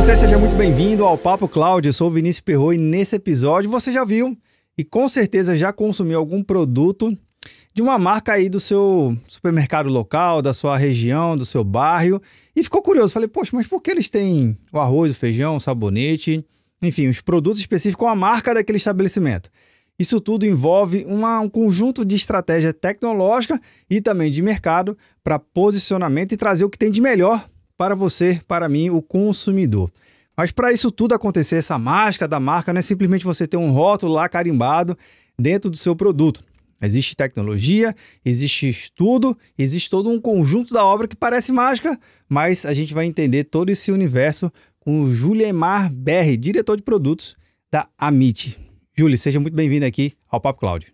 você, seja muito bem-vindo ao Papo Cloud. Eu sou Vinícius Perro e nesse episódio você já viu e com certeza já consumiu algum produto de uma marca aí do seu supermercado local, da sua região, do seu bairro e ficou curioso. Falei, poxa, mas por que eles têm o arroz, o feijão, o sabonete, enfim, os produtos específicos com a marca daquele estabelecimento? Isso tudo envolve uma, um conjunto de estratégia tecnológica e também de mercado para posicionamento e trazer o que tem de melhor para você, para mim, o consumidor. Mas para isso tudo acontecer, essa mágica da marca não é simplesmente você ter um rótulo lá carimbado dentro do seu produto. Existe tecnologia, existe estudo, existe todo um conjunto da obra que parece mágica, mas a gente vai entender todo esse universo com o Juliemar Berri, diretor de produtos da Amit. Júlio, seja muito bem-vindo aqui ao Papo Cláudio.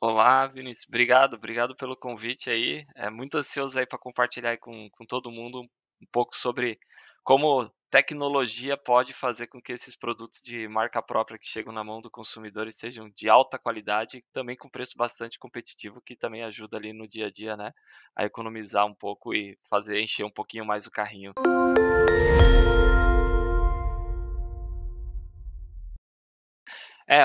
Olá, Vinícius. Obrigado, obrigado pelo convite aí. É muito ansioso aí para compartilhar aí com, com todo mundo um um pouco sobre como tecnologia pode fazer com que esses produtos de marca própria que chegam na mão do consumidor sejam de alta qualidade e também com preço bastante competitivo, que também ajuda ali no dia a dia, né, a economizar um pouco e fazer encher um pouquinho mais o carrinho. É,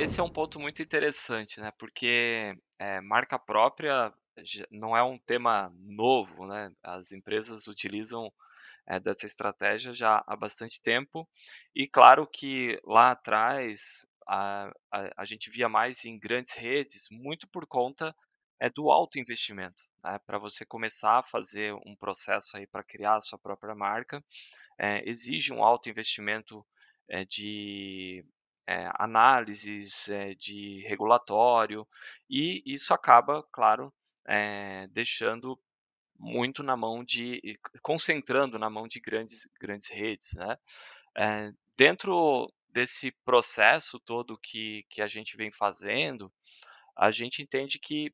esse é um ponto muito interessante, né? Porque é, marca própria não é um tema novo, né? As empresas utilizam é, dessa estratégia já há bastante tempo. E claro que lá atrás a, a, a gente via mais em grandes redes, muito por conta é, do alto investimento. Né? Para você começar a fazer um processo aí para criar a sua própria marca, é, exige um alto investimento é, de análises de regulatório, e isso acaba, claro, é, deixando muito na mão de concentrando na mão de grandes grandes redes, né? É, dentro desse processo todo que que a gente vem fazendo, a gente entende que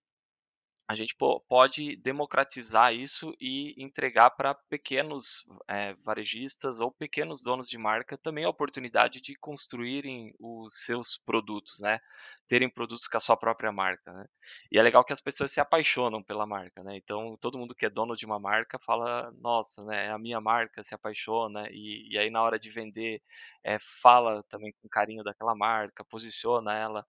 a gente pode democratizar isso e entregar para pequenos é, varejistas ou pequenos donos de marca também a oportunidade de construírem os seus produtos, né? Terem produtos com a sua própria marca, né? E é legal que as pessoas se apaixonam pela marca, né? Então, todo mundo que é dono de uma marca fala, nossa, né? É a minha marca, se apaixona. E, e aí, na hora de vender, é, fala também com carinho daquela marca, posiciona ela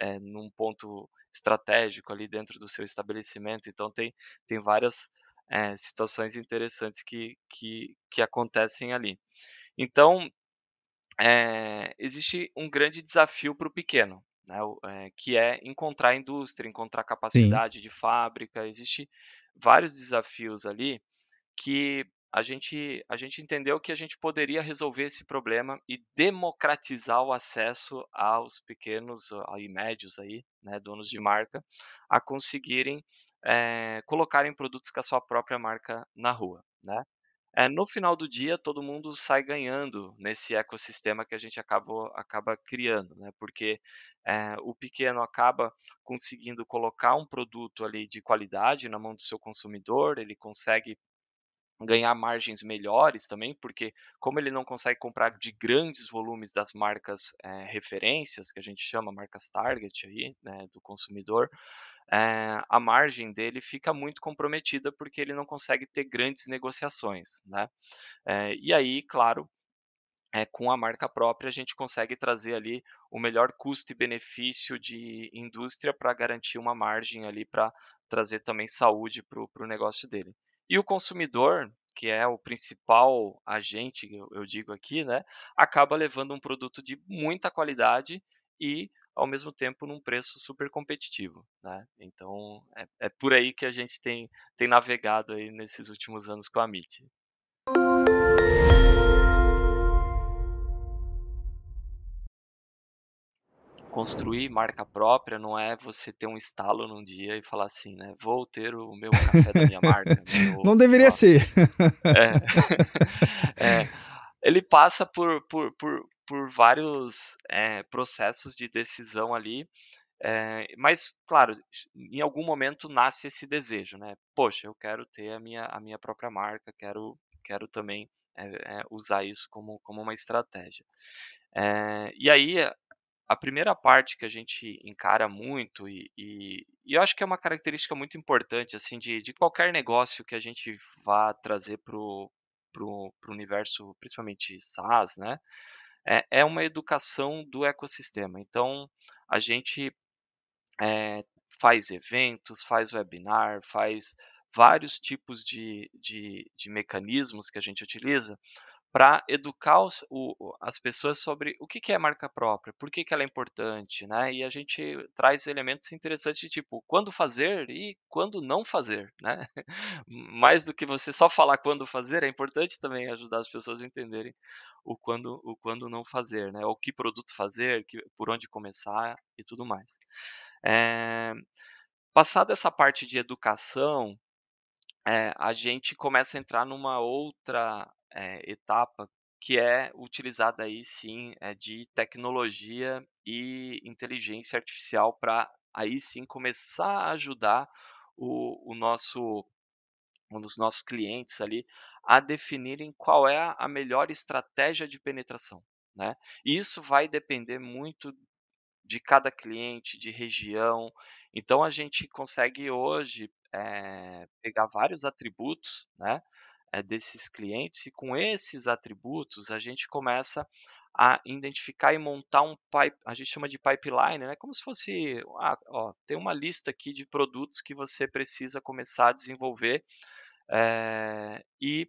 é, num ponto estratégico ali dentro do seu estabelecimento. Então, tem, tem várias é, situações interessantes que, que, que acontecem ali. Então, é, existe um grande desafio para o pequeno, né, eh, que é encontrar indústria, encontrar capacidade Sim. de fábrica. Existem vários desafios ali que a gente, a gente entendeu que a gente poderia resolver esse problema e democratizar o acesso aos pequenos e médios aí, né, donos de marca, a conseguirem é, colocarem produtos com a sua própria marca na rua, né? É, no final do dia, todo mundo sai ganhando nesse ecossistema que a gente acabou, acaba criando, né? Porque é, o pequeno acaba conseguindo colocar um produto ali de qualidade na mão do seu consumidor, ele consegue ganhar margens melhores também, porque como ele não consegue comprar de grandes volumes das marcas é, referências, que a gente chama marcas target aí, né, do consumidor, é, a margem dele fica muito comprometida porque ele não consegue ter grandes negociações, né? É, e aí, claro, é, com a marca própria, a gente consegue trazer ali o melhor custo e benefício de indústria para garantir uma margem ali para trazer também saúde para o negócio dele. E o consumidor, que é o principal agente, eu digo aqui, né, acaba levando um produto de muita qualidade e ao mesmo tempo num preço super competitivo, né? Então é, é por aí que a gente tem, tem navegado aí nesses últimos anos com a MIT. construir marca própria não é você ter um estalo num dia e falar assim, né? Vou ter o meu café da minha marca. Meu, não deveria ser. É. é. Ele passa por, por, por, por vários é, processos de decisão ali. É, mas, claro, em algum momento nasce esse desejo, né? Poxa, eu quero ter a minha, a minha própria marca, quero, quero também é, é, usar isso como, como uma estratégia. É, e aí a primeira parte que a gente encara muito, e, e, e eu acho que é uma característica muito importante assim de, de qualquer negócio que a gente vá trazer para o universo, principalmente SaaS, né? É, é uma educação do ecossistema. Então, a gente é, faz eventos, faz webinar, faz vários tipos de, de, de mecanismos que a gente utiliza para educar os, o, as pessoas sobre o que, que é marca própria, por que, que ela é importante, né? E a gente traz elementos interessantes, tipo, quando fazer e quando não fazer, né? Mais do que você só falar quando fazer, é importante também ajudar as pessoas a entenderem o quando, o quando não fazer, né? O que produto fazer, que, por onde começar e tudo mais. É... Passada essa parte de educação, é, a gente começa a entrar numa outra é, etapa que é utilizada aí sim é, de tecnologia e inteligência artificial para aí sim começar a ajudar o, o nosso um dos nossos clientes ali a definirem qual é a melhor estratégia de penetração, né? E isso vai depender muito de cada cliente, de região. Então a gente consegue hoje é, pegar vários atributos, né? é, desses clientes, e com esses atributos a gente começa a identificar e montar um pipe, a gente chama de pipeline, né? Como se fosse, ah, ó, tem uma lista aqui de produtos que você precisa começar a desenvolver é, e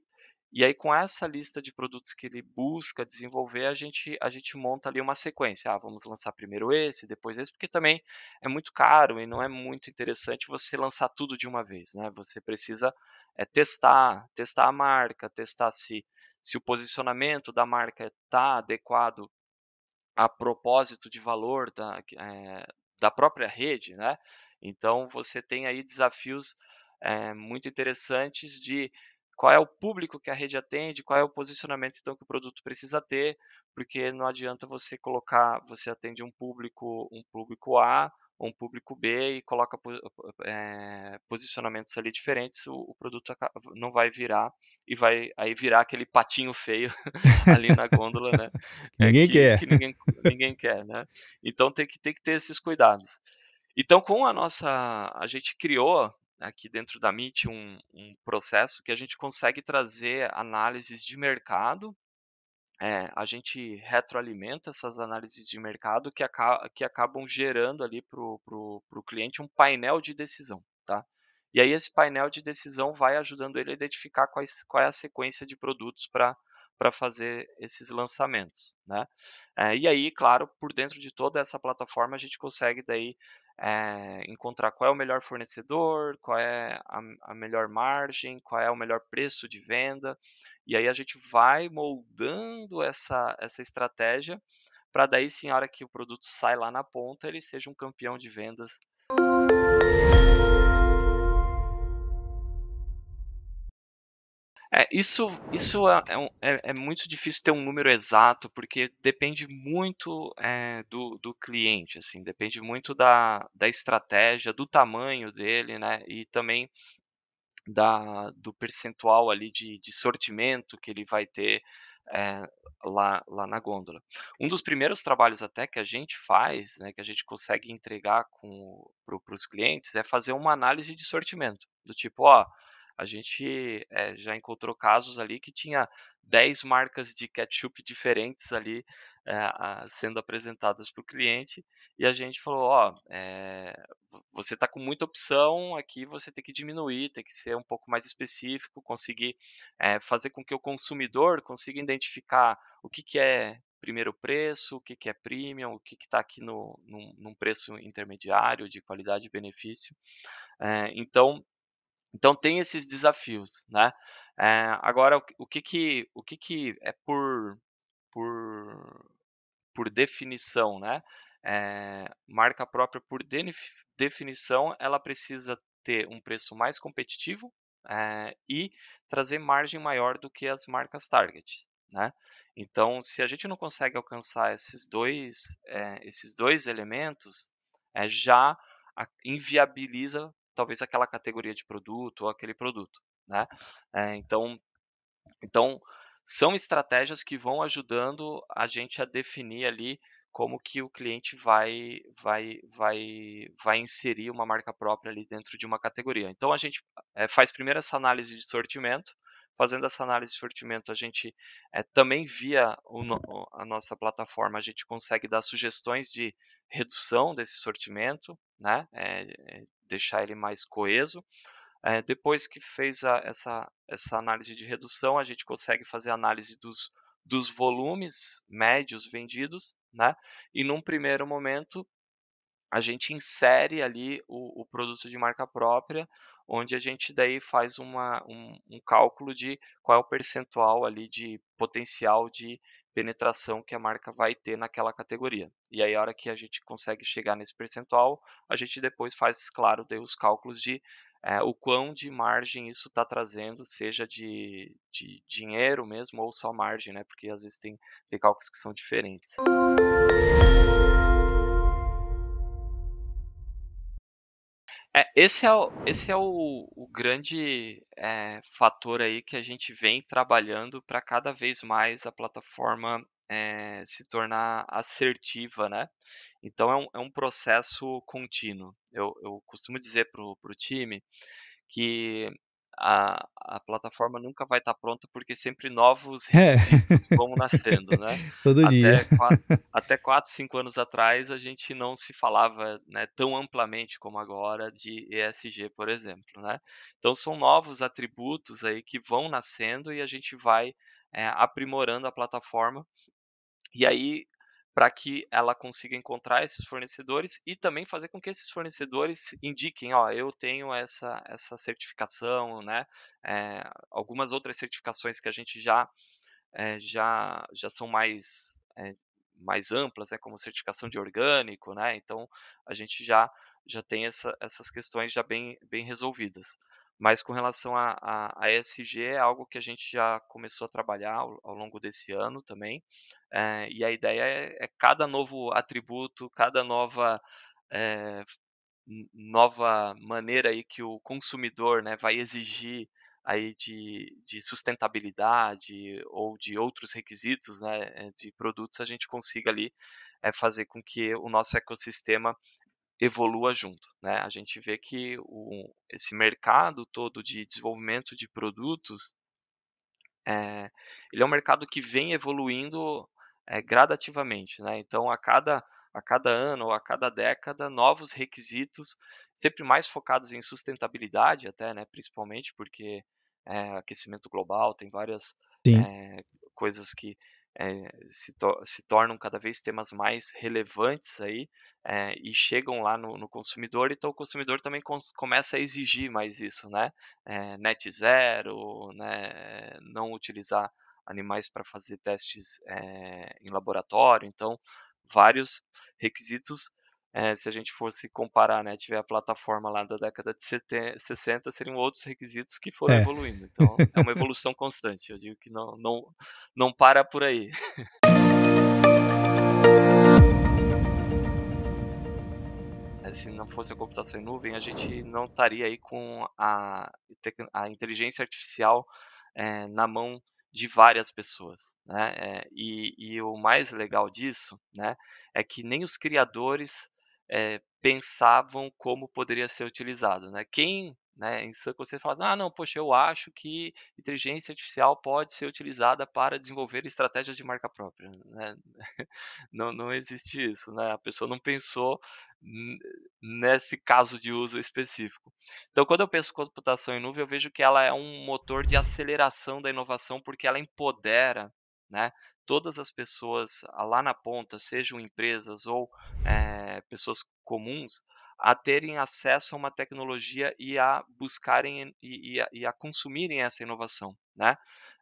e aí com essa lista de produtos que ele busca desenvolver, a gente a gente monta ali uma sequência. Ah, vamos lançar primeiro esse, depois esse, porque também é muito caro e não é muito interessante você lançar tudo de uma vez, né? Você precisa é testar, testar a marca, testar se, se o posicionamento da marca está adequado a propósito de valor da, é, da própria rede, né? Então você tem aí desafios é, muito interessantes de qual é o público que a rede atende, qual é o posicionamento então que o produto precisa ter, porque não adianta você colocar, você atende um público, um público A, um público B e coloca é, posicionamentos ali diferentes, o, o, produto não vai virar e vai aí virar aquele patinho feio ali na gôndola, né? É ninguém é, que, quer. Que ninguém, ninguém quer, né? Então tem que, tem que ter esses cuidados. Então com a nossa, a gente criou aqui dentro da MIT um, um processo que a gente consegue trazer análises de mercado é, a gente retroalimenta essas análises de mercado que, aca que acabam gerando ali para o cliente um painel de decisão, tá? E aí esse painel de decisão vai ajudando ele a identificar quais, qual é a sequência de produtos para para fazer esses lançamentos, né? É, e aí, claro, por dentro de toda essa plataforma a gente consegue daí é, encontrar qual é o melhor fornecedor, qual é a, a melhor margem, qual é o melhor preço de venda. E aí a gente vai moldando essa, essa estratégia para daí sim, a hora que o produto sai lá na ponta, ele seja um campeão de vendas. É, isso isso é, é, é, é muito difícil ter um número exato, porque depende muito é, do, do cliente, assim, depende muito da, da estratégia, do tamanho dele, né? E também da, do percentual ali de, de sortimento que ele vai ter é, lá, lá na gôndola. Um dos primeiros trabalhos até que a gente faz, né, que a gente consegue entregar para os clientes, é fazer uma análise de sortimento. Do tipo, ó, a gente é, já encontrou casos ali que tinha 10 marcas de ketchup diferentes ali é, sendo apresentadas para o cliente e a gente falou, ó, é, você está com muita opção aqui, você tem que diminuir, tem que ser um pouco mais específico, conseguir é, fazer com que o consumidor consiga identificar o que, que é primeiro preço, o que, que é premium, o que está aqui no, num, num, preço intermediário de qualidade e benefício. então, então tem esses desafios, né? É, agora o que que o que que é por por por definição, né? É, marca própria por definição, ela precisa ter um preço mais competitivo é, e trazer margem maior do que as marcas target, né? Então, se a gente não consegue alcançar esses dois, é, esses dois elementos, já inviabiliza talvez aquela categoria de produto ou aquele produto, né? então, então são estratégias que vão ajudando a gente a definir ali como que o cliente vai vai vai vai inserir uma marca própria ali dentro de uma categoria. Então a gente é, faz primeiro essa análise de sortimento, fazendo essa análise de sortimento a gente é, também via o, a nossa plataforma a gente consegue dar sugestões de redução desse sortimento, né? É, deixar ele mais coeso. É, depois que fez a, essa, essa análise de redução, a gente consegue fazer a análise dos, dos volumes médios vendidos, né? E num primeiro momento, a gente insere ali o, o produto de marca própria, onde a gente daí faz uma, um, um, cálculo de qual é o percentual ali de potencial de penetração que a marca vai ter naquela categoria. E aí, a hora que a gente consegue chegar nesse percentual, a gente depois faz, claro, daí os cálculos de é, o quão de margem isso está trazendo, seja de, de dinheiro mesmo ou só margem, né? Porque às vezes tem, tem cálculos que são diferentes. É, esse é, o, esse é o, o grande é, fator aí que a gente vem trabalhando para cada vez mais a plataforma é, se tornar assertiva, né? Então é um, é um processo contínuo. Eu, eu costumo dizer para o time que a, a plataforma nunca vai estar tá pronta porque sempre novos É. requisitos vão nascendo, né? Todo dia. Até quatro, até quatro, cinco anos atrás a gente não se falava né, tão amplamente como agora de ESG, por exemplo, né? Então são novos atributos aí que vão nascendo e a gente vai é, aprimorando a plataforma e aí, para que ela consiga encontrar esses fornecedores e também fazer com que esses fornecedores indiquem, ó, eu tenho essa, essa certificação, né? É, algumas outras certificações que a gente já é, já, já são mais é, mais amplas, né? Como certificação de orgânico, né? Então a gente já já tem essa, essas questões já bem bem resolvidas. Mas com relação a, a, a, ESG, é algo que a gente já começou a trabalhar ao, ao longo desse ano também. É, e a ideia é, é, cada novo atributo, cada nova, é, nova maneira aí que o consumidor né, vai exigir aí de, de sustentabilidade ou de outros requisitos né, eh, de produtos, a gente consiga ali é fazer com que o nosso ecossistema evolua junto. Né? A gente vê que o, esse mercado todo de desenvolvimento de produtos, é, ele é um mercado que vem evoluindo é, gradativamente. Né? Então, a cada, a cada ano ou a cada década, novos requisitos, sempre mais focados em sustentabilidade até, né? principalmente porque é, aquecimento global tem várias coisas que é, se, to se, tornam cada vez temas mais relevantes aí é, e chegam lá no, no, consumidor, então o consumidor também começa a exigir mais isso, né? É, net zero, né? não utilizar animais para fazer testes em laboratório, então vários requisitos é, se a gente fosse comparar, né, tiver a plataforma lá da década de 70, 60, seriam outros requisitos que foram é. evoluindo. Então, é uma evolução constante. Eu digo que não, não, não para por aí. É, se não fosse a computação em nuvem, a gente não estaria aí com a, a inteligência artificial é, na mão de várias pessoas, né? É, e, e, o mais legal disso, né, é que nem os criadores é, pensavam como poderia ser utilizado. Né? Quem né, em sã consciência fala, ah, não, poxa, eu acho que inteligência artificial pode ser utilizada para desenvolver estratégias de marca própria. Né? Não, não existe isso, né? a pessoa não pensou nesse caso de uso específico. Então, quando eu penso computação em nuvem, eu vejo que ela é um motor de aceleração da inovação porque ela empodera né? Todas as pessoas ah, lá na ponta, sejam empresas ou é, pessoas comuns, a terem acesso a uma tecnologia e a buscarem e, e, a, e a, consumirem essa inovação, né?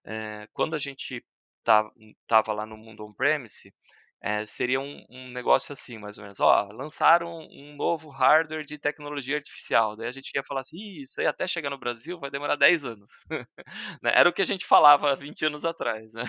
É, quando a gente estava tá, hum, lá no mundo on-premise, é, seria um, um, negócio assim, mais ou menos. Ó, lançaram um novo hardware de tecnologia artificial. Daí a gente ia falar assim, isso aí até chegar no Brasil vai demorar 10 anos. Né, era o que a gente falava 20 anos atrás. Né?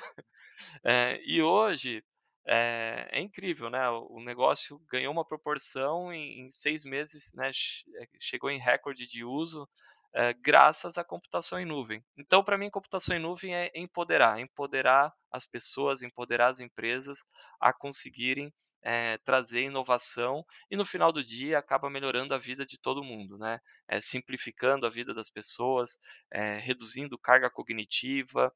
É, e hoje é, é incrível, né? O, negócio ganhou uma proporção em, em seis meses, né? É, chegou em recorde de uso. É, graças à computação em nuvem. Então, para mim, computação em nuvem é empoderar, empoderar as pessoas, empoderar as empresas a conseguirem é, trazer inovação e no final do dia acaba melhorando a vida de todo mundo, né? É, simplificando a vida das pessoas, é, reduzindo carga cognitiva,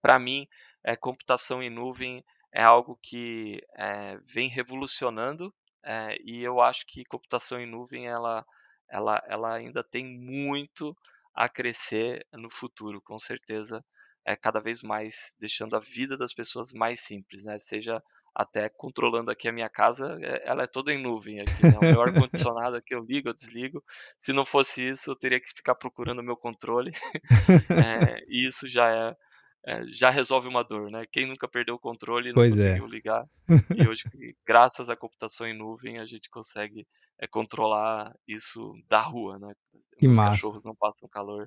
para mim, é, computação em nuvem é algo que é, vem revolucionando é, e eu acho que computação em nuvem ela, ela, ela ainda tem muito a crescer no futuro, com certeza, é cada vez mais deixando a vida das pessoas mais simples, né? Seja até controlando aqui a minha casa, ela é toda em nuvem aqui, né? O meu ar-condicionado aqui eu ligo, eu desligo. Se não fosse isso, eu teria que ficar procurando o meu controle. é, e isso já é é, já resolve uma dor, né? Quem nunca perdeu o controle e não pois é. conseguiu é. ligar. E hoje, graças à computação em nuvem, a gente consegue é, controlar isso da rua, né? Que Os massa. cachorros não passam calor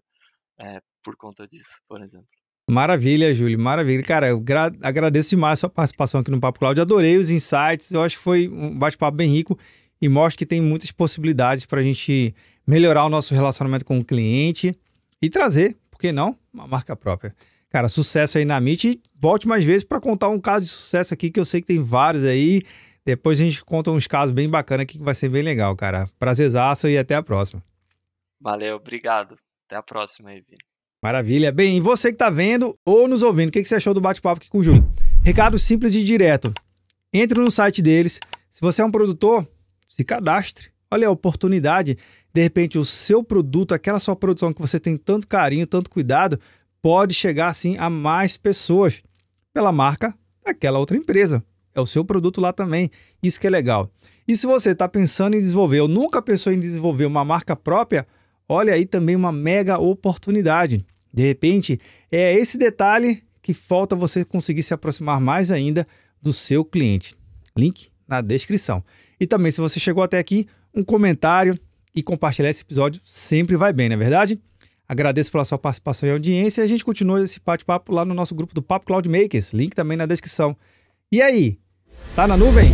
é, por conta disso, por exemplo. Maravilha, Júlio, maravilha. Cara, eu agradeço demais a sua participação aqui no Papo Cláudio. Adorei os insights, eu acho que foi um bate-papo bem rico e mostra que tem muitas possibilidades para a gente melhorar o nosso relacionamento com o cliente e trazer, por que não, uma marca própria. Cara, sucesso aí na MIT. E volte mais vezes para contar um caso de sucesso aqui, que eu sei que tem vários aí. Depois a gente conta uns casos bem bacanas aqui que vai ser bem legal, cara. Prazerzaço e até a próxima. Valeu, obrigado. Até a próxima aí, Vini. Maravilha. Bem, e você que está vendo ou nos ouvindo, o que, que você achou do bate-papo aqui com o Júlio? Recado simples e direto. Entre no site deles. Se você é um produtor, se cadastre. Olha a oportunidade. De repente, o seu produto, aquela sua produção que você tem tanto carinho, tanto cuidado, pode chegar assim a mais pessoas pela marca daquela outra empresa. É o seu produto lá também. Isso que é legal. E se você está pensando em desenvolver ou nunca pensou em desenvolver uma marca própria, olha aí também uma mega oportunidade. De repente, é esse detalhe que falta você conseguir se aproximar mais ainda do seu cliente. Link na descrição. E também, se você chegou até aqui, um comentário e compartilhar esse episódio sempre vai bem, não é verdade? Agradeço pela sua participação e audiência. E a gente continua esse bate-papo lá no nosso grupo do Papo Cloud Makers. Link também na descrição. E aí? Tá na nuvem?